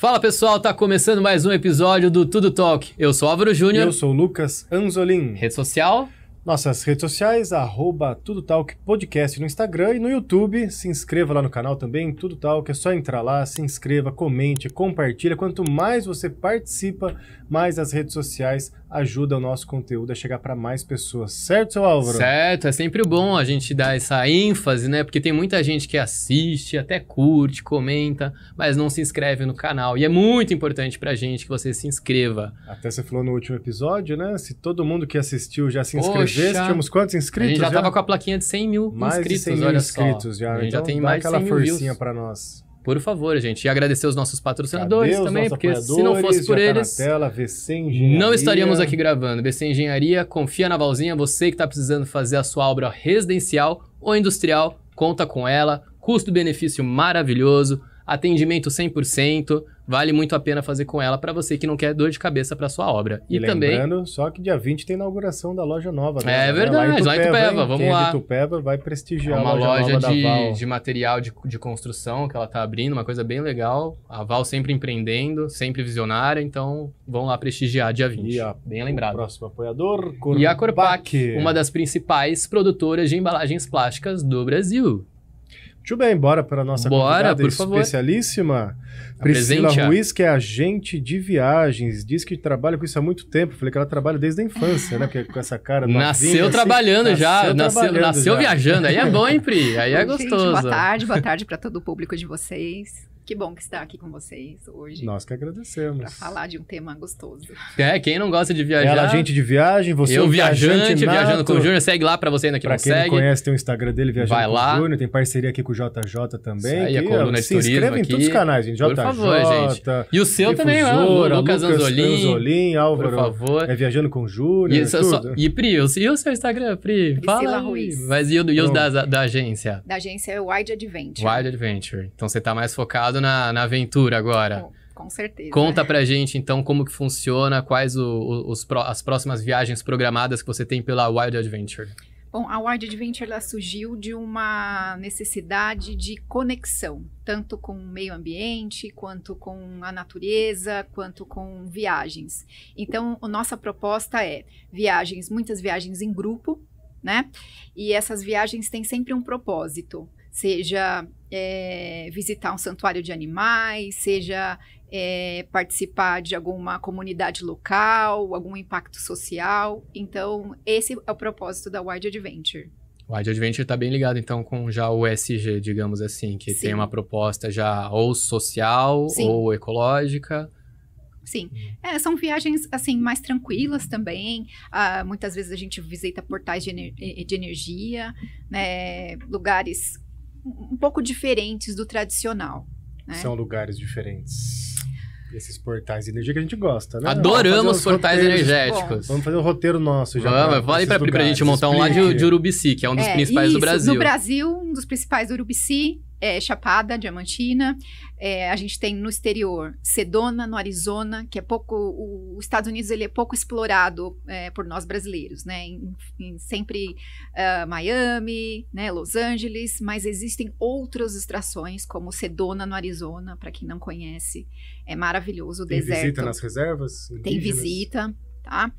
Fala pessoal, tá começando mais um episódio do Tudo Talk. Eu sou Álvaro Júnior. Eu sou Lucas Anzolin. Rede social? Nossas redes sociais, arroba Tudo Talk Podcast no Instagram e no YouTube. Se inscreva lá no canal também, Tudo Talk. É só entrar lá, se inscreva, comente, compartilha. Quanto mais você participa, mais as redes sociais ajuda o nosso conteúdo a chegar para mais pessoas, certo, seu Álvaro? Certo, é sempre bom a gente dar essa ênfase, né? Porque tem muita gente que assiste, até curte, comenta, mas não se inscreve no canal. E é muito importante para a gente que você se inscreva. Até você falou no último episódio, né? Se todo mundo que assistiu já se inscrevesse, já tínhamos quantos inscritos? A gente já, estava tava com a plaquinha de 100 mil mais inscritos, de 100 mil olha inscritos só. já. A gente então já tem mais de 100 mil aquela forcinha para nós. Por favor, gente. E agradecer os nossos patrocinadores Adeus, também, nossos porque se não fosse por tá eles, tá tela, não estaríamos aqui gravando. VC Engenharia, confia na Valzinha. Você que está precisando fazer a sua obra residencial ou industrial, conta com ela. Custo-benefício maravilhoso, atendimento 100% vale muito a pena fazer com ela para você que não quer dor de cabeça para sua obra. E, e também... lembrando, só que dia 20 tem inauguração da loja nova. Né? É verdade, lá em Tupeva, vamos é lá. Em Tupeva vai prestigiar é uma loja, loja de, de, material de, de construção que ela tá abrindo, uma coisa bem legal. A Val sempre empreendendo, sempre visionária, então vão lá prestigiar dia 20. E a, bem lembrado. próximo apoiador, Corpac. E a Corpac, uma das principais produtoras de embalagens plásticas do Brasil. Tudo bem, bora para a nossa bora, por especialíssima. Favor. Tá Priscila Ruiz, que é agente de viagens, diz que trabalha com isso há muito tempo. Falei que ela trabalha desde a infância, né? Porque com essa cara Nasceu assim, trabalhando nasceu já, nasceu, trabalhando nasceu já. viajando. Aí é bom, hein, Pri? Aí é gostoso. Gente, boa tarde, boa tarde para todo o público de vocês. Que bom que está aqui com vocês hoje. Nós que agradecemos. Para falar de um tema gostoso. É, quem não gosta de viajar. Ela, gente de viagem, você Eu, é viajante, viajando com o Júnior. Segue lá para você ainda que pra não quem segue. Não conhece, tem o Instagram dele, viajando Vai com o Júnior. Tem parceria aqui com o JJ também. Aí, a coluna ó, se inscreve aqui. em todos os canais, gente. JJ. Por favor, gente. E o seu também, lá, o Lucas, Lucas Anzolim. Anzolim, Álvaro. Por favor. É viajando com o Júnior. E, só, e Pri, o, e o seu Instagram, Pri? Priscila Fala Ruiz. Mas e, e os da, da agência? Da agência é o Wide Adventure. Wide Adventure. Então você tá mais focado na, na aventura agora. com certeza. Conta pra gente, então, como que funciona, quais o, os, as próximas viagens programadas que você tem pela Wild Adventure. Bom, a Wild Adventure ela surgiu de uma necessidade de conexão, tanto com o meio ambiente, quanto com a natureza, quanto com viagens. Então, a nossa proposta é viagens, muitas viagens em grupo, né? E essas viagens têm sempre um propósito seja é, visitar um santuário de animais, seja é, participar de alguma comunidade local, algum impacto social. Então, esse é o propósito da Wide Adventure. O Wide Adventure está bem ligado, então, com já o S.G. digamos assim, que Sim. tem uma proposta já ou social Sim. ou ecológica. Sim. Hum. É, são viagens, assim, mais tranquilas também. Ah, muitas vezes a gente visita portais de, ener de energia, né, lugares um pouco diferentes do tradicional. Né? São lugares diferentes. Esses portais de energia que a gente gosta, né? Adoramos portais roteiros. energéticos. Bom, vamos fazer o um roteiro nosso já. Vamos, fala aí pra, pra gente montar um lá de, de Urubici, que é um dos é, principais isso, do Brasil. No Brasil, um dos principais do Urubici é, Chapada Diamantina, é, a gente tem no exterior Sedona, no Arizona, que é pouco, o, os Estados Unidos ele é pouco explorado é, por nós brasileiros, né? Em, em sempre uh, Miami, né? Los Angeles, mas existem outras extrações como Sedona no Arizona, para quem não conhece, é maravilhoso. O tem deserto. visita nas reservas? Indígenas. Tem visita, tá?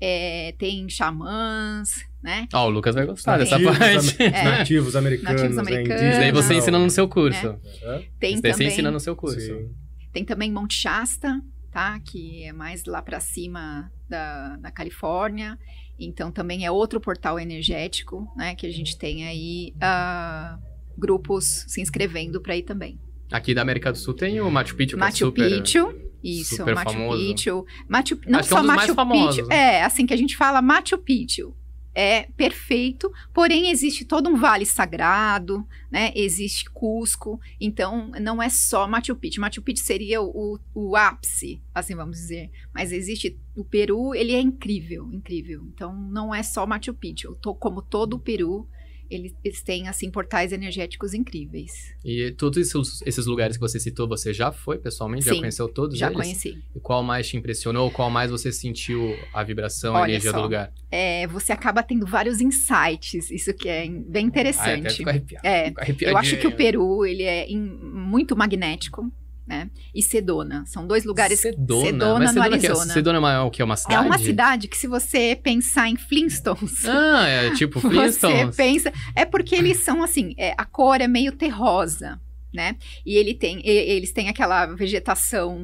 É, tem xamãs, né? Ó, oh, ah, o Lucas vai gostar dessa parte. É. Nativos americanos, Nativos né, americanos. Né? você ensina no seu curso. É. Tem também, você ensina no seu curso. Sim. Tem também Monte Shasta, tá? Que é mais lá para cima da, da Califórnia. Então, também é outro portal energético, né? Que a gente tem aí uh, grupos se inscrevendo para ir também. Aqui da América do Sul tem o Machu Picchu, Machu que é super... Picchu. Isso, Machu famoso. Picchu. Machu, não Acho é só Machu Picchu. Famosos, né? É, assim que a gente fala Machu Picchu é perfeito, porém existe todo um vale sagrado, né? Existe Cusco, então não é só Machu Picchu. Machu Picchu seria o, o ápice, assim vamos dizer, mas existe o Peru, ele é incrível, incrível. Então não é só Machu Picchu, como todo o Peru, eles têm, assim, portais energéticos incríveis. E todos esses, esses, lugares que você citou, você já foi pessoalmente? Sim, já conheceu todos já eles? Já conheci. E qual mais te impressionou? Qual mais você sentiu a vibração, Olha a energia só, do lugar? É, você acaba tendo vários insights, isso que é bem ah, interessante. Ah, até fico é, fico eu acho que o Peru, ele é in, muito magnético né? E Sedona. São dois lugares. Sedona, Sedona mas Sedona no é- Arizona. É, Sedona é uma, que é uma cidade? É uma cidade que se você pensar em Flintstones... Ah, é tipo Flintstones. Você pensa... É porque eles são assim, é, a cor é meio terrosa, né? E ele tem, e, eles têm aquela vegetação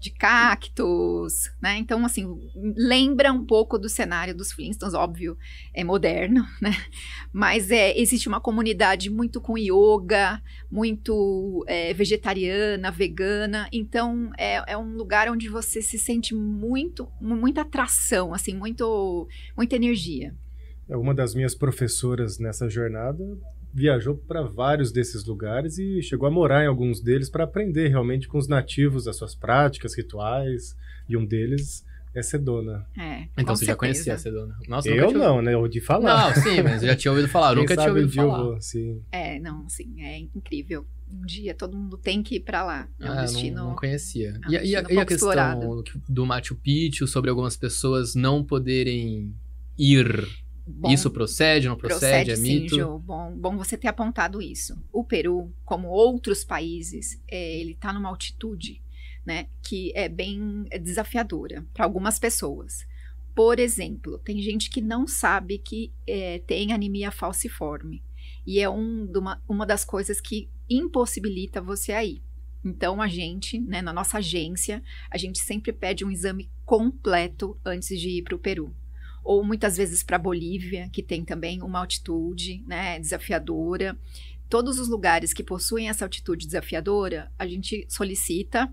de cactos, né? Então, assim, lembra um pouco do cenário dos Flintstones, óbvio, é moderno, né? Mas é, existe uma comunidade muito com yoga, muito é, vegetariana, vegana. Então, é, é um lugar onde você se sente muito, muita atração, assim, muito, muita energia. É uma das minhas professoras nessa jornada viajou para vários desses lugares e chegou a morar em alguns deles para aprender realmente com os nativos as suas práticas, rituais, e um deles é Sedona. É, então você certeza. já conhecia a Sedona? Nossa, eu tinha... não, né? Eu ouvi falar. Não, sim, mas eu já tinha ouvido falar, nunca tinha ouvido falar. Vou, sim. É, não, assim, é incrível. Um dia todo mundo tem que ir para lá. É um ah, destino. Não, não conhecia. É um e, e, a, e a questão explorado. do Machu Picchu sobre algumas pessoas não poderem ir Bom, isso procede, não procede, é procede é mito? Sim, Joe, bom, bom você ter apontado isso. O Peru, como outros países, é, ele está numa altitude né, que é bem é desafiadora para algumas pessoas. Por exemplo, tem gente que não sabe que é, tem anemia falciforme. E é um, uma, uma das coisas que impossibilita você aí. Então, a gente, né, na nossa agência, a gente sempre pede um exame completo antes de ir para o Peru ou muitas vezes para a Bolívia, que tem também uma altitude né, desafiadora. Todos os lugares que possuem essa altitude desafiadora, a gente solicita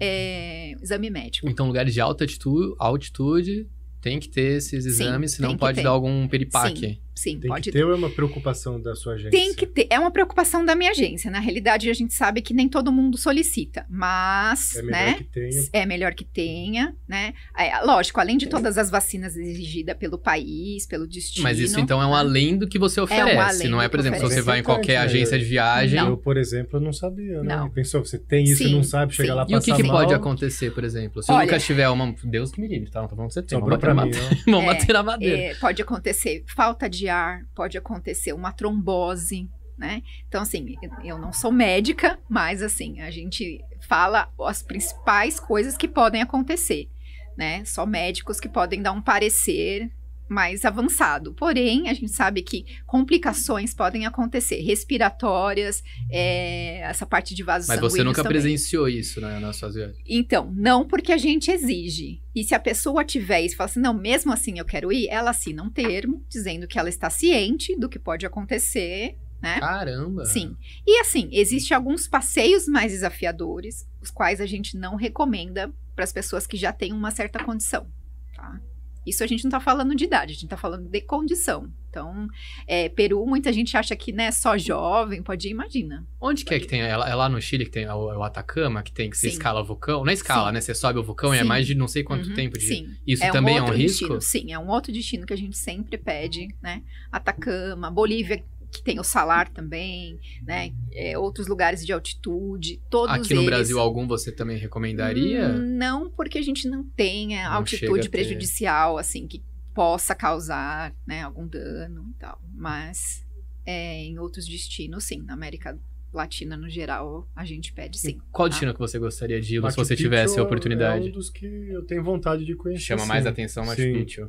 é, exame médico. Então, lugares de alta altitude, altitude tem que ter esses exames, Sim, senão pode ter. dar algum peripaque. Sim. Sim, tem pode que ter. Ou é uma preocupação da sua agência? Tem que ter. É uma preocupação da minha agência. Na realidade, a gente sabe que nem todo mundo solicita, mas. É né, melhor né, que tenha. É melhor que tenha, né? É, lógico, além de todas as vacinas exigidas pelo país, pelo destino. Mas isso então é um além do que você oferece. É um não é, por exemplo, se você vai em qualquer agência de né? viagem. Não. Eu, por exemplo, não sabia, né? Não. Pensou, você tem isso sim, e não sabe, chega sim. lá e o que, que pode acontecer, por exemplo? Se Olha, nunca tiver uma. Deus que me livre, tá? Não tô falando que você tem. Sobrou pra mata... mim. Né? Vamos é, bater na madeira. É, pode acontecer falta de ar, pode acontecer uma trombose, né? Então, assim, eu não sou médica, mas assim, a gente fala as principais coisas que podem acontecer, né? Só médicos que podem dar um parecer mais avançado. Porém, a gente sabe que complicações podem acontecer, respiratórias, é, essa parte de vasos Mas você nunca também. presenciou isso né, na sua viagem? Então, não porque a gente exige. E se a pessoa tiver isso e falar assim, não, mesmo assim eu quero ir, ela assina um termo dizendo que ela está ciente do que pode acontecer né? Caramba! Sim. E assim, existem alguns passeios mais desafiadores, os quais a gente não recomenda para as pessoas que já têm uma certa condição, tá? Isso a gente não está falando de idade, a gente está falando de condição. Então, é, Peru, muita gente acha que né, só jovem, pode ir, imagina. Onde que é que tem? É, é lá no Chile que tem é o, Atacama, que tem que você sim. escala o vulcão. Não é escala, sim. né? Você sobe o vulcão sim. e é mais de não sei quanto uhum. tempo de. Sim. Isso é também um é um risco? Sim, é um outro destino que a gente sempre pede, né? Atacama, Bolívia que tem o Salar também, né? É, outros lugares de altitude, todos Aqui no eles... Brasil, algum você também recomendaria? Não, porque a gente não tem é, não altitude prejudicial, ter... assim, que possa causar né, algum dano e tal. Mas é, em outros destinos, sim, na América Latina no geral, a gente pede sim. Qual tá? destino que você gostaria de ir Machu se você tivesse a oportunidade? É um dos que eu tenho vontade de conhecer. Chama sim. mais atenção Machu sim. Picchu.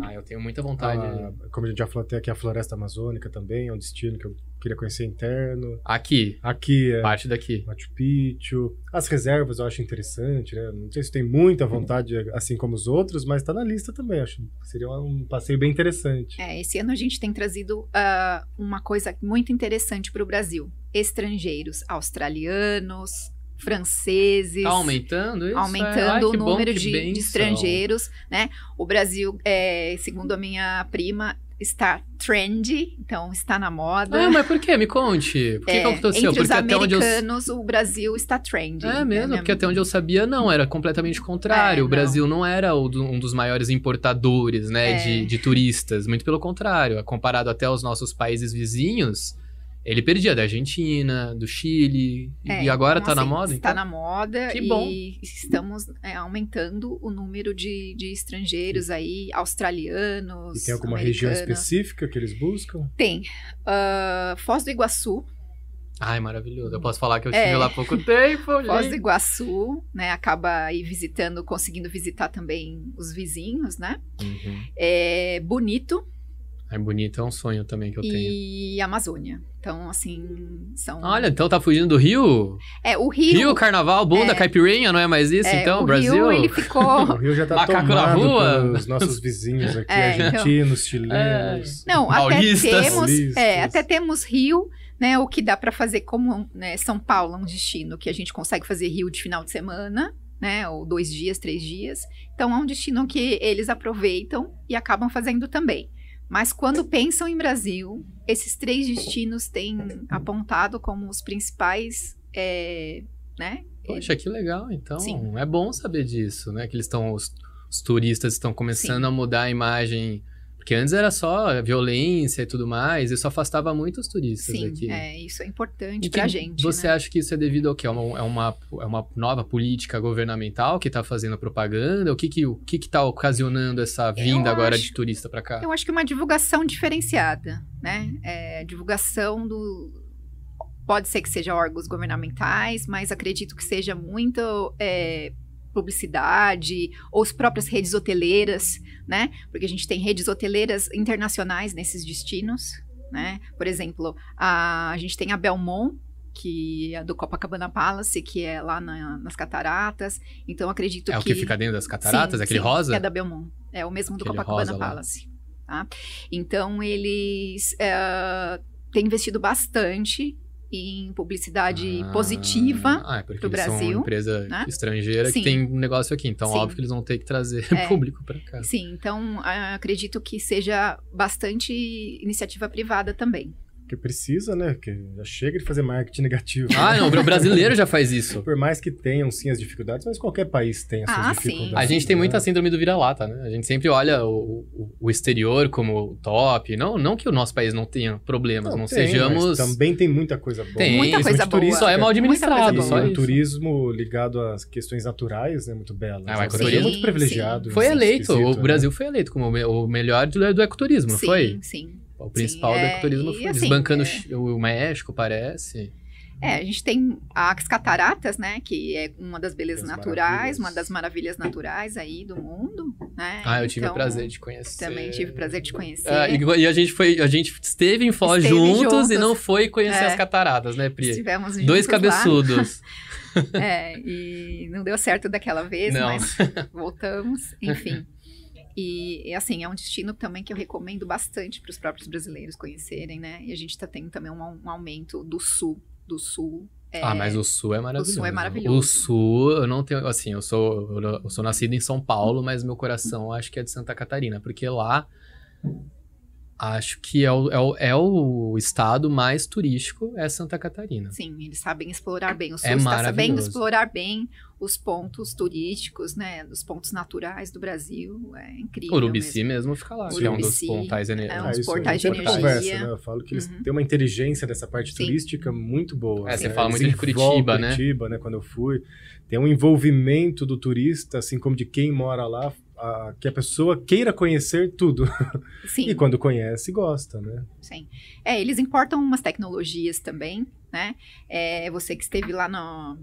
Ah, eu tenho muita vontade. Ah, como a gente já falou, tem aqui a Floresta Amazônica também, é um destino que eu queria conhecer interno. Aqui? Aqui, é. Parte daqui. Machu Picchu. As reservas eu acho interessante, né? Não sei se tem muita vontade, assim como os outros, mas tá na lista também, acho. Que seria um passeio bem interessante. É, esse ano a gente tem trazido uh, uma coisa muito interessante para o Brasil. Estrangeiros, australianos, franceses. Tá aumentando isso? Aumentando é. Ai, o número de, de, estrangeiros, né? O Brasil, é, segundo a minha prima, está trendy, então está na moda. Ah, mas por que? Me conte. Por que, é, que aconteceu? Entre porque os até americanos, onde eu... o Brasil está trendy. É né, mesmo, é porque até onde eu sabia, não, era completamente contrário. É, o Brasil não, não era um dos maiores importadores, né, é. de, de, turistas. Muito pelo contrário, comparado até aos nossos países vizinhos, ele perdia da Argentina, do Chile, é, e agora está então, tá assim, na moda? Está então? na moda que bom. e estamos é, aumentando o número de, de estrangeiros aí, australianos. E tem alguma região específica que eles buscam? Tem. Uh, Foz do Iguaçu. Ai, maravilhoso. Eu posso falar que eu estive é. lá há pouco tempo. Gente. Foz do Iguaçu, né? Acaba aí visitando, conseguindo visitar também os vizinhos, né? Uhum. É, bonito. É bonito, é um sonho também que eu e tenho. E Amazônia. Então, assim, são. Olha, então tá fugindo do Rio? É, o Rio. Rio, carnaval, bunda, é, caipirinha, não é mais isso, é, então, o Brasil? Rio, ele ficou. o Rio já tá Macaco tomado rua. os nossos vizinhos aqui, é, então. argentinos, chilenos. É. Não, paulistas. até temos, é, até temos Rio, né? O que dá para fazer como né, São Paulo é um destino que a gente consegue fazer Rio de final de semana, né? Ou dois dias, três dias. Então, é um destino que eles aproveitam e acabam fazendo também. Mas quando pensam em Brasil, esses três destinos têm apontado como os principais, é, né? Poxa, que legal, então. Sim. É bom saber disso, né? Que eles estão, os, os turistas estão começando Sim. a mudar a imagem porque antes era só violência e tudo mais, e isso afastava muito os turistas Sim, É, isso é importante para pra gente. Né? Você né? acha que isso é devido ao quê? É uma, é uma, é uma nova política governamental que está fazendo propaganda? O que que, o que que tá ocasionando essa vinda eu agora acho, de turista para cá? Eu acho que uma divulgação diferenciada, né? É, divulgação do. Pode ser que seja órgãos governamentais, mas acredito que seja muito é, publicidade ou as próprias redes hoteleiras, né? Porque a gente tem redes hoteleiras internacionais nesses destinos, né? Por exemplo, a, a gente tem a Belmont, que é do Copacabana Palace, que é lá na, nas cataratas. Então acredito que. É o que, que fica dentro das cataratas, sim, é aquele sim, rosa? É da Belmont. É o mesmo do Copacabana Palace. Tá? Então eles eh, têm investido bastante em publicidade ah, positiva ah, é porque pro eles Brasil. São uma empresa né? estrangeira Sim. que tem um negócio aqui, então Sim. óbvio que eles vão ter que trazer é. público para cá. Sim, então acredito que seja bastante iniciativa privada também. Porque precisa, né? Porque já chega de fazer marketing negativo. Ah, não, o brasileiro já faz isso. Por mais que tenham sim as dificuldades, mas qualquer país tem as suas ah, dificuldades. Sim. A gente tem né? muita síndrome do vira-lata, né? A gente sempre olha o, o, exterior como top. Não, não que o nosso país não tenha problemas, não, não tem, sejamos. também tem muita coisa boa. Tem, muita coisa boa. Só é, é. mal administrado. só é um turismo ligado às questões naturais, né? Muito belo. Ah, o ecoturismo é muito privilegiado. Sim. Foi assim, eleito. O né? Brasil né? foi eleito como o melhor do, ecoturismo, sim, foi? Sim, sim. O principal Sim, do é, ecoturismo foi assim, desbancando é... o México, parece. É, a gente tem as cataratas, né? Que é uma das belezas naturais, uma das maravilhas naturais aí do mundo, né? Ah, eu tive então, o prazer de conhecer. Também tive o prazer de conhecer. Ah, e, e, a gente foi, a gente esteve em Foz esteve juntos, juntos, e não foi conhecer é, as cataratas, né, Pri? Estivemos juntos Dois cabeçudos. é, e não deu certo daquela vez, não. mas voltamos, enfim. E, e, assim, é um destino também que eu recomendo bastante para os próprios brasileiros conhecerem, né? E a gente está tendo também um, um, aumento do sul, do sul. É, ah, mas o sul é maravilhoso. O sul é maravilhoso. O sul, eu não tenho, assim, eu sou, eu sou nascido em São Paulo, mas meu coração acho que é de Santa Catarina, porque lá acho que é o, é o, é, o, estado mais turístico, é Santa Catarina. Sim, eles sabem explorar bem. O é Sul é está sabendo explorar bem os pontos turísticos, né? Os pontos naturais do Brasil. É incrível. Urubici mesmo, mesmo fica lá, Urubici, é um dos pontais, ener... Ah, é um dos portais de energia. Conversa, né? Eu falo que eles uhum. têm uma inteligência dessa parte Sim. turística muito boa. É, assim, você né? fala muito de Curitiba, né? Curitiba, né? Quando eu fui. Tem um envolvimento do turista, assim como de quem mora lá, a, que a pessoa queira conhecer tudo. Sim. e quando conhece, gosta, né? Sim. É, eles importam umas tecnologias também, né? É, você que esteve lá no,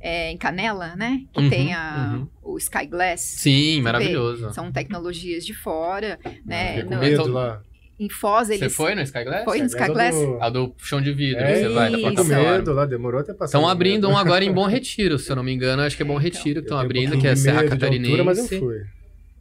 é, em Canela, né? Que uhum, tem a, uhum. o Sky Glass. Sim, maravilhoso. Vê? São tecnologias de fora, ah, né? Eu no, é medo então, lá em Foz, eles... Você foi no Sky Glass? Foi no Sky Glass. A do chão de vidro, é, você vai da plataforma. medo lá, demorou até passar. Estão abrindo um agora em Bom Retiro, se eu não me engano. Acho que é Bom então. Retiro que estão abrindo, que é Serra Catarinense. Altura, mas eu fui.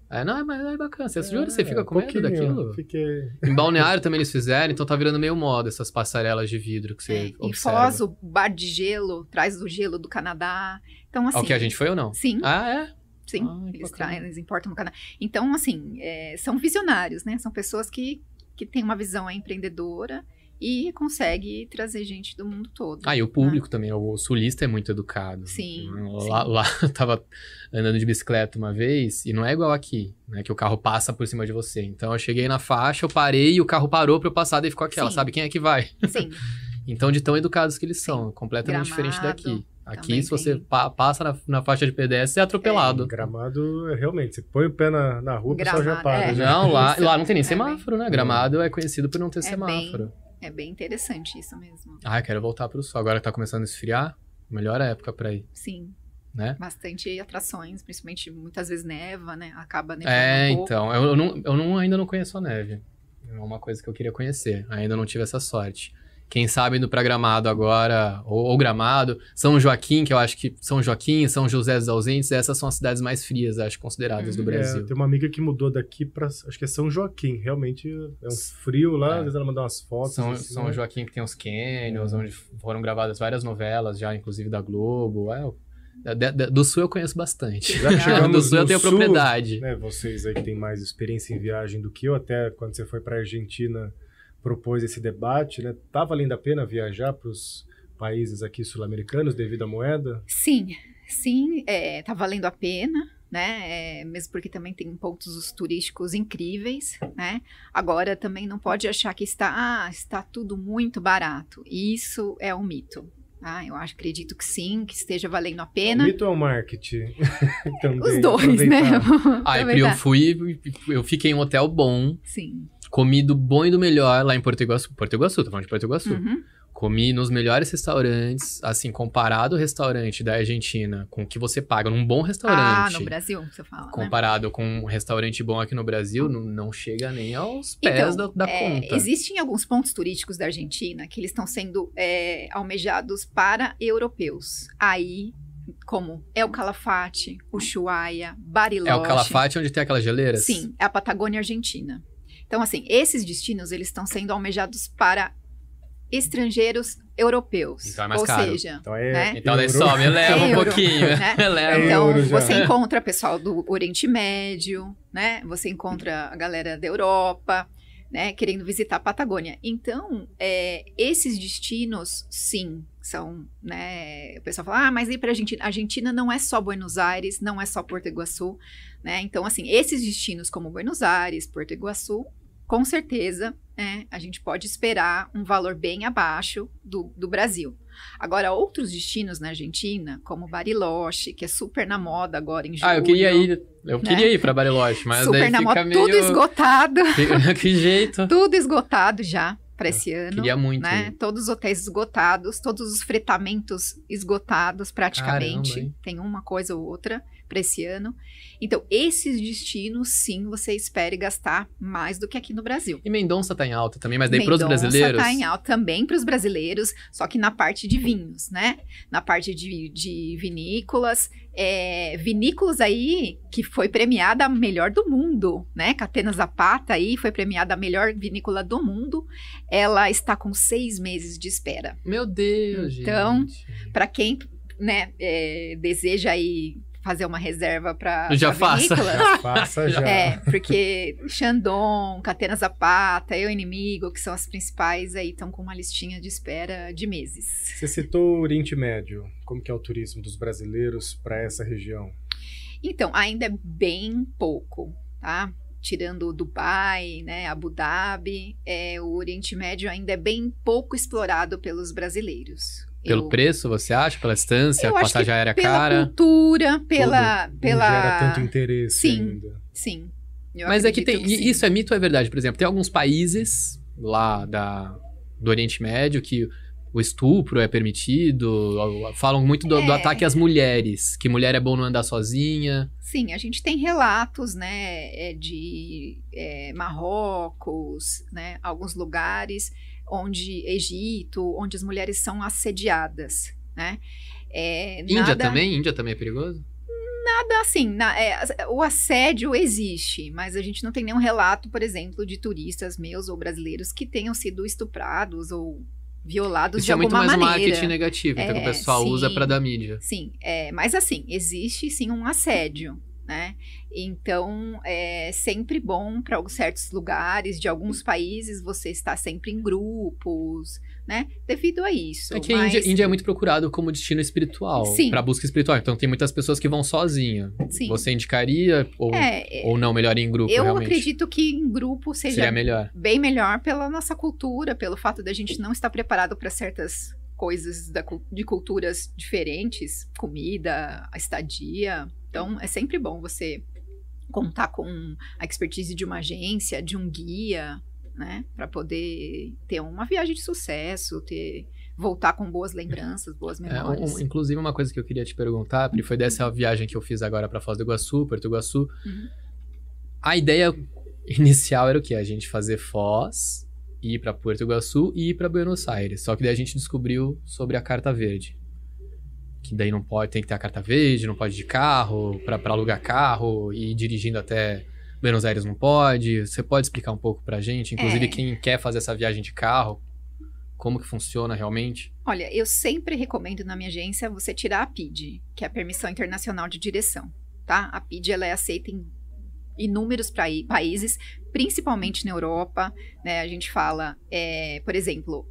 É, não, é, mas é bacana. Você é, jura, você fica é, com medo daquilo? Fiquei... Em Balneário também eles fizeram, então tá virando meio moda essas passarelas de vidro que você é, observa. Em Foz, o bar de gelo, traz do gelo do Canadá. Então, assim... O que a gente foi ou não? Sim. Ah, é? Sim, Ai, ah, eles, traem, eles importam no Canadá. Então, assim, é, são visionários, né? São pessoas que que tem uma visão é empreendedora e consegue trazer gente do mundo todo. Ah, e o né? público né? também, o sulista é muito educado. Sim. Lá, sim. lá eu tava andando de bicicleta uma vez, e não é igual aqui, né? Que o carro passa por cima de você. Então eu cheguei na faixa, eu parei e o carro parou para eu passar, daí ficou aquela, sim. sabe quem é que vai? Sim. então, de tão educados que eles são, sim. completamente Gramado. diferente daqui. Aqui, Também se você pa passa na, na, faixa de PDS, você é atropelado. É. Gramado, realmente, você põe o pé na, na rua, o pessoal já para. É. Né? Não, lá, lá não tem nem semáforo, né? Gramado é conhecido por não ter é semáforo. Bem, é bem interessante isso mesmo. Ah, eu quero voltar para o sol. Agora que está começando a esfriar, melhor época para ir. Sim. Né? Bastante atrações, principalmente muitas vezes neva, né? Acaba nevando. É, um então. Eu, eu, não, eu não, ainda não conheço a neve. É uma coisa que eu queria conhecer. Ainda não tive essa sorte. Quem sabe indo para Gramado agora, ou, ou, Gramado, São Joaquim, que eu acho que São Joaquim, São José dos Ausentes, essas são as cidades mais frias, acho, consideradas do é, Brasil. É, tem uma amiga que mudou daqui para, acho que é São Joaquim, realmente é um frio lá, é. às vezes ela mandou umas fotos. São, assim, são né? Joaquim que tem os canyons, é. onde foram gravadas várias novelas já, inclusive da Globo, é, é do Sul eu conheço bastante. Já do Sul eu tenho sul, propriedade. Né, vocês aí que têm mais experiência em viagem do que eu, até quando você foi para Argentina, propôs esse debate, né? Tá valendo a pena viajar para os países aqui sul-americanos devido à moeda? Sim, sim, é, tá valendo a pena, né? É, mesmo porque também tem pontos turísticos incríveis, né? Agora também não pode achar que está, ah, está tudo muito barato. Isso é um mito. Ah, eu acho, acredito que sim, que esteja valendo a pena. O mito é o marketing. Também, Os dois, né? ah, eu fui, eu fiquei em um hotel bom. Sim. Comi do bom e do melhor lá em Porto Iguaçu. Porto Iguaçu, tô falando de Porto Iguaçu. Uhum. Comi nos melhores restaurantes, assim, comparado o restaurante da Argentina com o que você paga num bom ah, restaurante. Ah, no Brasil, você fala. Né? Comparado né? com um restaurante bom aqui no Brasil, não, não chega nem aos então, pés então, da, da é, conta. Existem alguns pontos turísticos da Argentina que eles estão sendo é, almejados para europeus. Aí como El Calafate, Ushuaia, Bariloche. É o Calafate onde tem aquelas geleiras. Sim, é a Patagônia Argentina. Então, assim, esses destinos eles estão sendo almejados para estrangeiros europeus. Então é mais ou caro. seja, então, é, né? então é euro. sobe, eleva um é pouquinho. Né? Eleva. É então você encontra pessoal do Oriente Médio, né? Você encontra a galera da Europa, né? Querendo visitar a Patagônia. Então é, esses destinos, sim, são, né? O pessoal fala, ah, mas ir para Argentina. A Argentina não é só Buenos Aires, não é só Porto Iguaçu, né? Então assim, esses destinos como Buenos Aires, Porto Iguaçu com certeza é, a gente pode esperar um valor bem abaixo do, do Brasil. Agora, outros destinos na Argentina, como Bariloche, que é super na moda agora em julho. Ah, eu queria ir. Eu né? queria ir para Bariloche, mas super daí na fica moda, meio... tudo esgotado. que jeito. tudo esgotado já para é, esse ano. Queria muito. Né? Todos os hotéis esgotados, todos os fretamentos esgotados praticamente. Caramba, Tem uma coisa ou outra para esse ano. Então, esses destinos, sim, você espere gastar mais do que aqui no Brasil. E Mendonça está em alta também, mas daí para os brasileiros? Mendonça está em alta também para os brasileiros, só que na parte de vinhos, né? Na parte de, de vinícolas é, vinícolas aí que foi premiada a melhor do mundo, né? Catena Zapata aí foi premiada a melhor vinícola do mundo. Ela está com seis meses de espera. Meu Deus, Então, para quem né, é, deseja aí fazer uma reserva para já faça já faça já é porque Xandon, Catena Zapata, eu inimigo que são as principais aí estão com uma listinha de espera de meses você citou o Oriente Médio como que é o turismo dos brasileiros para essa região então ainda é bem pouco tá tirando Dubai, né, Abu Dhabi, é, o Oriente Médio ainda é bem pouco explorado pelos brasileiros. Pelo eu... preço, você acha? Pela distância? Eu a passagem aérea pela cara? Pela cultura, pela... Todo pela... Gera tanto interesse sim, ainda. Sim, eu Mas é que tem... Que isso é mito ou é verdade? Por exemplo, tem alguns países lá da, do Oriente Médio que o estupro é permitido. Falam muito do, é. do, ataque às mulheres, que mulher é bom não andar sozinha. Sim, a gente tem relatos, né, é, de é, Marrocos, né, alguns lugares onde Egito, onde as mulheres são assediadas, né? É, Índia nada... também? Índia também é perigoso? Nada assim, na, é, o assédio existe, mas a gente não tem nenhum relato, por exemplo, de turistas meus ou brasileiros que tenham sido estuprados ou violados Isso de é alguma maneira. é muito mais maneira. marketing negativo, é, então, que o é, pessoal sim, usa para dar mídia. Sim, é, mas assim, existe sim um assédio, né? Então é sempre bom para certos lugares, de alguns países, você está sempre em grupos, né? Devido a isso. É que mas... a Índia, Índia, é muito procurado como destino espiritual, para busca espiritual. Então tem muitas pessoas que vão sozinha. Sim. Você indicaria ou, é, ou não melhor em grupo? Eu realmente? acredito que em grupo seja melhor. bem melhor pela nossa cultura, pelo fato da gente não estar preparado para certas coisas da, de culturas diferentes, comida, estadia. Então, é sempre bom você contar com a expertise de uma agência, de um guia, né, para poder ter uma viagem de sucesso, ter voltar com boas lembranças, boas memórias. É, um, inclusive, uma coisa que eu queria te perguntar, porque foi dessa uhum. viagem que eu fiz agora para Foz do Iguaçu, Porto Iguaçu. Uhum. A ideia inicial era o quê? A gente fazer Foz, ir para Porto Iguaçu e ir para Buenos Aires. Só que daí a gente descobriu sobre a carta verde. Que daí não pode, tem que ter a carta verde, não pode ir de carro, para alugar carro e ir dirigindo até Buenos Aires não pode. Você pode explicar um pouco pra gente, inclusive é. quem quer fazer essa viagem de carro, como que funciona realmente? Olha, eu sempre recomendo na minha agência você tirar a PID, que é a Permissão Internacional de Direção, tá? A PID ela é aceita em inúmeros países, principalmente na Europa, né? A gente fala, é, por exemplo,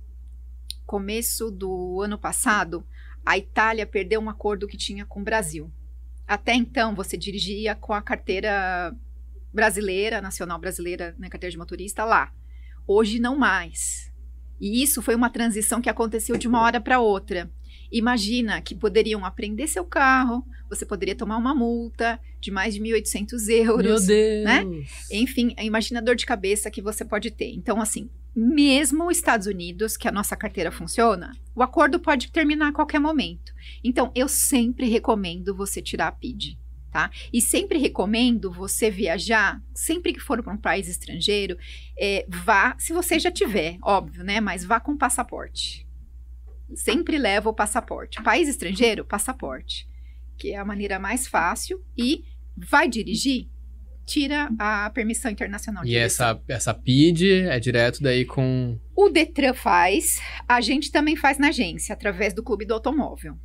começo do ano passado, a Itália perdeu um acordo que tinha com o Brasil. Até então, você dirigia com a carteira brasileira, nacional brasileira, na né, carteira de motorista lá. Hoje não mais. E isso foi uma transição que aconteceu de uma hora para outra. Imagina que poderiam aprender seu carro, você poderia tomar uma multa de mais de 1.800 euros. Meu né? Deus! Né? Enfim, é imagina a dor de cabeça que você pode ter. Então, assim, mesmo os Estados Unidos, que a nossa carteira funciona, o acordo pode terminar a qualquer momento. Então, eu sempre recomendo você tirar a PID. Tá? E sempre recomendo você viajar, sempre que for para um país estrangeiro, é, vá, se você já tiver, óbvio, né? Mas vá com passaporte sempre leva o passaporte. País estrangeiro, passaporte, que é a maneira mais fácil. E vai dirigir, tira a permissão internacional de E essa, essa PID é direto daí com. O Detran faz, a gente também faz na agência, através do Clube do Automóvel.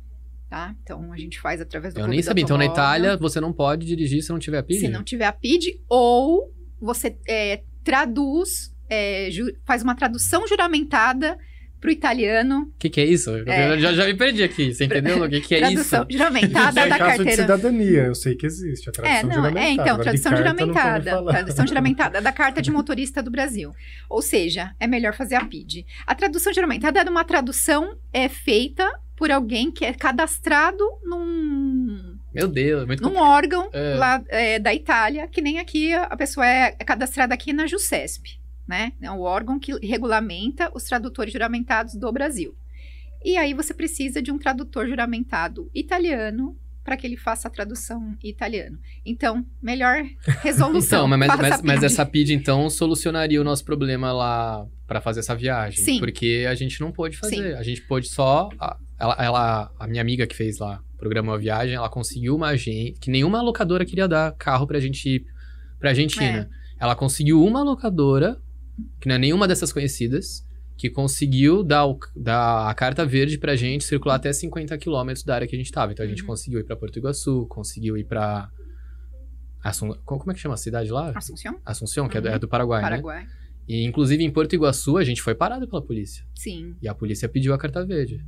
Tá? Então a gente faz através do Eu Clube nem sabia. Então na Itália você não pode dirigir se não tiver a PID? Se não tiver a PID, ou você é, traduz, é, faz uma tradução juramentada pro italiano. O que, que é isso? É. Já, já me perdi aqui. Você entendeu o que, que é tradução isso? Juramentada tá? é da carteira. de cidadania, eu sei que existe. A é, tradução é, não, juramentada. É, então, tradução geramentada juramentada. Tradução juramentada da carta de motorista do Brasil. Ou seja, é melhor fazer a PID. A tradução juramentada é uma tradução é feita por alguém que é cadastrado num. Meu Deus, é muito Num complicado. órgão é. lá é, da Itália, que nem aqui a pessoa é cadastrada aqui na JUSCESP né? É o órgão que regulamenta os tradutores juramentados do Brasil. E aí você precisa de um tradutor juramentado italiano para que ele faça a tradução italiano. Então, melhor resolução. então, mas, mas, mas, essa PID, então, solucionaria o nosso problema lá para fazer essa viagem. Sim. Porque a gente não pôde fazer. Sim. A gente pôde só. A, ela, ela, a minha amiga que fez lá, programou a viagem, ela conseguiu uma agência. Que nenhuma locadora queria dar carro pra gente ir pra Argentina. É. Ela conseguiu uma locadora que não é nenhuma dessas conhecidas, que conseguiu dar, o, dar a carta verde pra gente circular até 50 quilômetros da área que a gente tava. Então a gente uhum. conseguiu ir pra Porto Iguaçu, conseguiu ir pra. Assun... Como é que chama a cidade lá? Assunção. Assunção, uhum. que é do, é do Paraguai. Uhum. Paraguai. Né? E inclusive em Porto Iguaçu a gente foi parado pela polícia. Sim. E a polícia pediu a carta verde.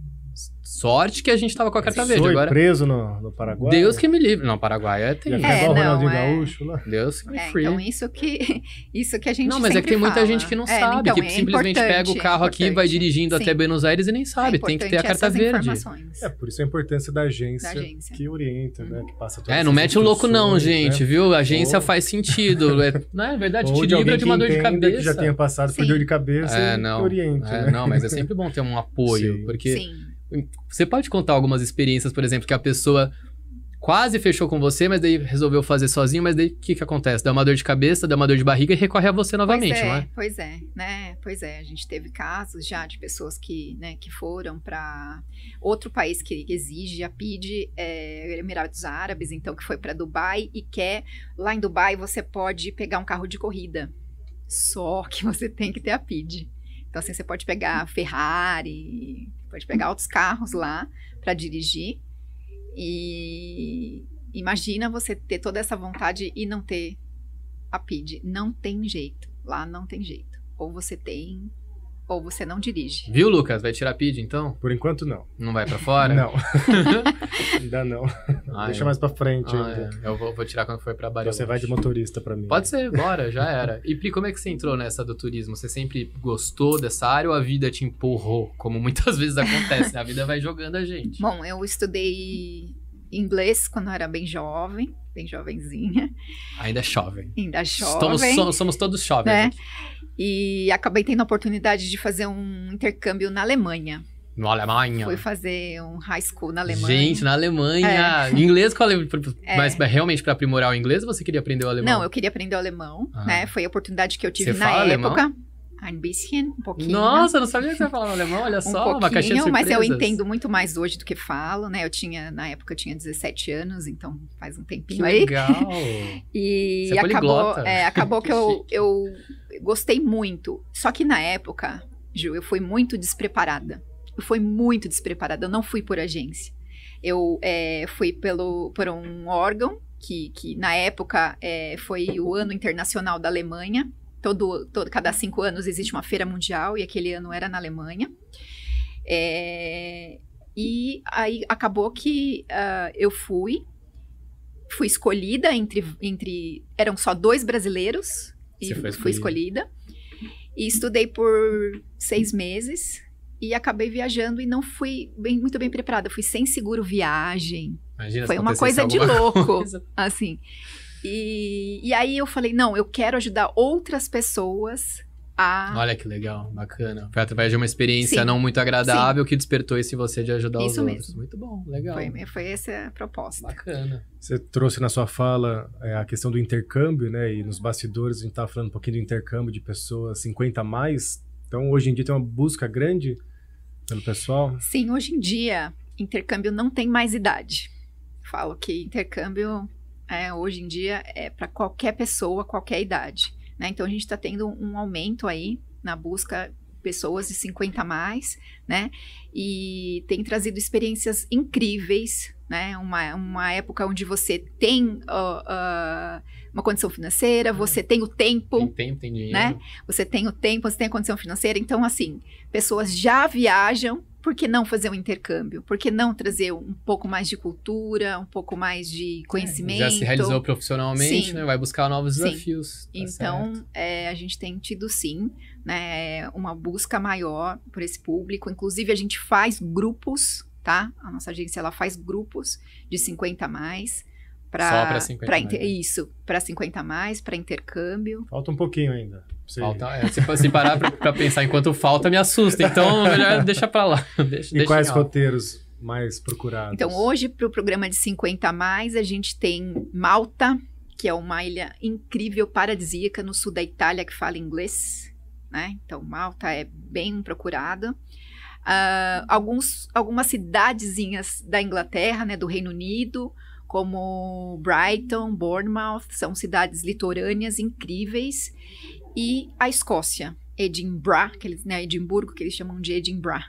Sorte que a gente tava com a carta Foi verde agora. preso no, no Paraguai? Deus que me livre. Não, Paraguai é tem. É, não, o Ronaldinho é... Gaúcho lá. Deus que me é, Então isso que, isso que a gente Não, mas é que tem muita gente que não é, sabe, então, que é simplesmente pega o carro aqui e vai dirigindo Sim. até Buenos Aires e nem sabe. É tem que ter a carta verde. É, por isso a importância da agência, da agência. que orienta, né? Que passa É, não mete o louco não, né? gente, né? viu? A agência Ou... faz sentido. É, não né, é verdade, Ou te livra de uma dor de cabeça. que já tenha passado por dor de cabeça é, e orienta. É, né? Não, mas é sempre bom ter um apoio, porque... Você pode contar algumas experiências, por exemplo, que a pessoa quase fechou com você, mas daí resolveu fazer sozinho, mas daí o que, que acontece? Dá uma dor de cabeça, dá uma dor de barriga e recorre a você novamente, pois é, não é? Pois é, né? Pois é, a gente teve casos já de pessoas que, né, que foram para outro país que exige a PID, é, eh, Emirados Árabes, então que foi para Dubai e quer lá em Dubai você pode pegar um carro de corrida. Só que você tem que ter a PID. Então, assim, você pode pegar Ferrari, Pode pegar outros carros lá para dirigir. E imagina você ter toda essa vontade e não ter a PID. Não tem jeito. Lá não tem jeito. Ou você tem ou você não dirige. Viu, Lucas? Vai tirar PID então? Por enquanto, não. Não vai para fora? não. ainda não. Ah, Deixa é. mais para frente ah, ainda. É. Eu vou, vou, tirar quando for para Bariloche. Então você vai de motorista para mim. Pode ser, bora, já era. E Pri, como é que você entrou nessa do turismo? Você sempre gostou dessa área ou a vida te empurrou? Como muitas vezes acontece, né? A vida vai jogando a gente. Bom, eu estudei inglês quando eu era bem jovem bem jovenzinha. Ainda é jovem. Ainda é jovem. Estamos, somos, todos jovens. Né? E acabei tendo a oportunidade de fazer um intercâmbio na Alemanha. Na Alemanha. Fui fazer um high school na Alemanha. Gente, na Alemanha. É. Inglês com alemão. É. Mas realmente para aprimorar o inglês você queria aprender o alemão? Não, eu queria aprender o alemão, ah. né? Foi a oportunidade que eu tive você na época. Alemão? Ein bisschen, um pouquinho. Nossa, não sabia que você falava alemão, olha um só, pouquinho, uma caixinha de mas eu entendo muito mais hoje do que falo, né? Eu tinha, na época eu tinha 17 anos, então faz um tempinho que aí. legal! e é acabou, é, acabou que eu, eu gostei muito. Só que na época, Ju, eu fui muito despreparada. Eu fui muito despreparada, eu não fui por agência. Eu é, fui pelo, por um órgão que, que na época é, foi o Ano Internacional da Alemanha, Todo, todo, cada cinco anos existe uma feira mundial e aquele ano era na Alemanha. É, e aí acabou que uh, eu fui, fui escolhida entre, entre. Eram só dois brasileiros e fui escolhida. E estudei por seis meses e acabei viajando e não fui bem, muito bem preparada. Fui sem seguro viagem. Imagina Foi uma coisa de louco, coisa. assim. E, e aí eu falei, não, eu quero ajudar outras pessoas a... Olha que legal, bacana. Foi através de uma experiência Sim. não muito agradável Sim. que despertou esse você de ajudar Isso os mesmo. outros. Muito bom, legal. Foi, foi essa a proposta. Bacana. Você trouxe na sua fala é, a questão do intercâmbio, né? E nos bastidores a gente estava falando um pouquinho do intercâmbio de pessoas 50 a mais. Então, hoje em dia tem uma busca grande pelo pessoal? Sim, hoje em dia, intercâmbio não tem mais idade. Falo que intercâmbio é, hoje em dia é para qualquer pessoa, qualquer idade. Né? Então a gente está tendo um aumento aí na busca pessoas de 50 a mais, né? E tem trazido experiências incríveis, né? Uma, uma época onde você tem uh, uh, uma condição financeira, uhum. você tem o tempo. Tem tempo, tem né? dinheiro. Né? Você tem o tempo, você tem a condição financeira. Então, assim, pessoas já viajam por que não fazer um intercâmbio? Por que não trazer um pouco mais de cultura, um pouco mais de conhecimento? É, já se realizou profissionalmente, né? Vai buscar novos sim. desafios. Tá então, é, a gente tem tido sim, né, uma busca maior por esse público. Inclusive, a gente faz grupos, tá? A nossa agência ela faz grupos de 50 a mais para inter... Né? isso, para 50 mais, para intercâmbio. Falta um pouquinho ainda. Falta, é, se, se, parar para pensar enquanto falta, me assusta. Então, melhor deixar para lá. Deixa, e deixa quais roteiros mais procurados? Então, hoje, para o programa de 50 mais, a gente tem Malta, que é uma ilha incrível, paradisíaca, no sul da Itália, que fala inglês. Né? Então, Malta é bem procurada. Uh, alguns, algumas cidadezinhas da Inglaterra, né, do Reino Unido, como Brighton, Bournemouth, são cidades litorâneas incríveis, e a Escócia, Edinburgh, que eles, né, Edimburgo, que eles chamam de Edinburgh.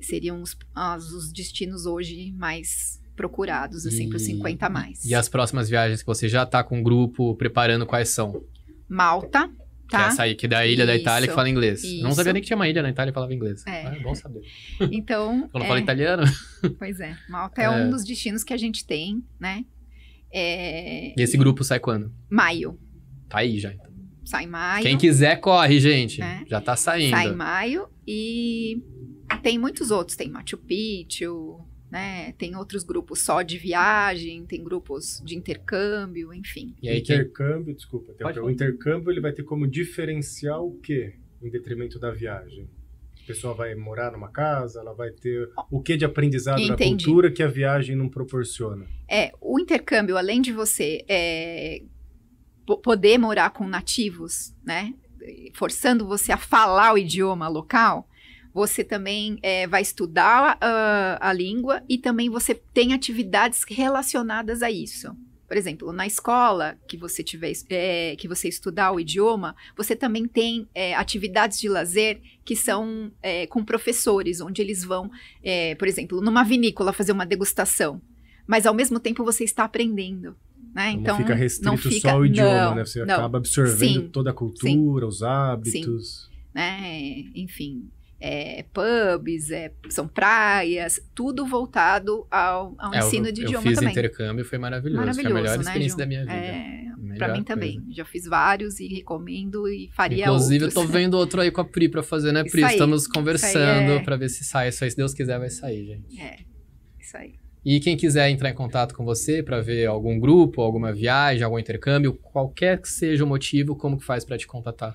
Seriam os, as, os destinos hoje mais procurados, assim, para os 50 a mais. E as próximas viagens que você já está com o grupo preparando, quais são? Malta, Tá? Que é tá. açaí, que é da ilha isso, da Itália que fala inglês. Isso. Não sabia nem que tinha uma ilha na Itália que falava inglês. É, ah, é bom saber. Então. Quando é... fala italiano. Pois é. Malta é, é, um dos destinos que a gente tem, né? É... E esse e... grupo sai quando? Maio. Tá aí já, então. Sai Sai maio. Quem quiser, corre, gente. Né? Já tá saindo. Sai maio e tem muitos outros. Tem Machu Picchu, né? Tem outros grupos só de viagem, tem grupos de intercâmbio, enfim. E aí, intercâmbio, desculpa, o intercâmbio ele vai ter como diferenciar o quê em detrimento da viagem? A pessoa vai morar numa casa, ela vai ter o que de aprendizado Entendi. da cultura que a viagem não proporciona? É, o intercâmbio, além de você é, poder morar com nativos, né? Forçando você a falar o idioma local, você também é, vai estudar uh, a língua e também você tem atividades relacionadas a isso. Por exemplo, na escola que você tiver é, que você estudar o idioma, você também tem é, atividades de lazer que são é, com professores, onde eles vão, é, por exemplo, numa vinícola fazer uma degustação. Mas ao mesmo tempo você está aprendendo. Né? Então, não fica restrito não fica, só ao idioma, não, né? Você não, acaba absorvendo sim, toda a cultura, sim, os hábitos. Sim, né? Enfim, é, pubs, é, são praias, tudo voltado ao, ao é, ensino eu, de idioma também. Eu fiz intercâmbio, foi maravilhoso, maravilhoso foi a melhor né, experiência Ju? da minha vida. É, para mim coisa. também, já fiz vários e recomendo e faria Inclusive outros, eu tô vendo outro aí com a Pri para fazer, né Pri? Estamos conversando é... para ver se sai, Só, se Deus quiser vai sair, gente. É, isso aí. E quem quiser entrar em contato com você para ver algum grupo, alguma viagem, algum intercâmbio, qualquer que seja o motivo, como que faz para te contatar?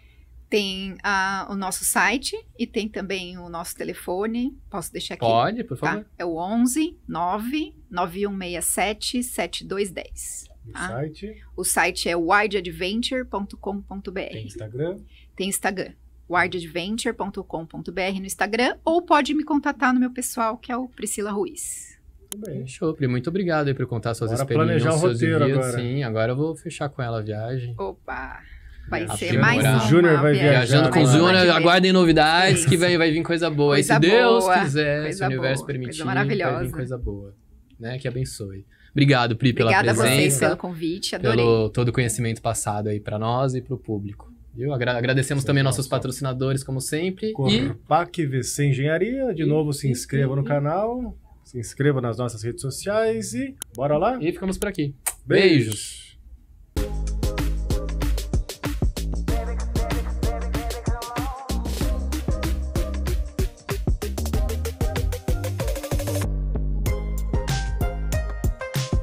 tem a, o nosso site e tem também o nosso telefone. Posso deixar aqui? Pode, por tá. favor. Tá? É o 11 9 9167 7210. Tá? O site? O site é wideadventure.com.br. Tem Instagram? Tem Instagram. wideadventure.com.br no Instagram ou pode me contatar no meu pessoal, que é o Priscila Ruiz. Bem. É show, Pri. Muito obrigado aí por contar suas Bora experiências. planejar o roteiro agora. Sim, agora eu vou fechar com ela a viagem. Opa! Vai ser mais um. Júnior vai viajar. Viajando com o Júnior, aguardem novidades Isso. que vai, vai vir coisa boa. Coisa e se Deus boa, quiser, se o universo boa, permitir, coisa vai vir coisa boa. Né? Que abençoe. Obrigado, Pri, pela Obrigada presença. Obrigada a vocês pelo convite, adorei. Pelo todo o conhecimento passado aí para nós e para o público. Viu? Agra agradecemos Sim, também nossa. É nossos patrocinadores, como sempre. Com e... PAC VC Engenharia. De e... novo, se inscreva e... no canal, se inscreva nas nossas redes sociais e bora lá. E ficamos por aqui. Beijos. Beijos.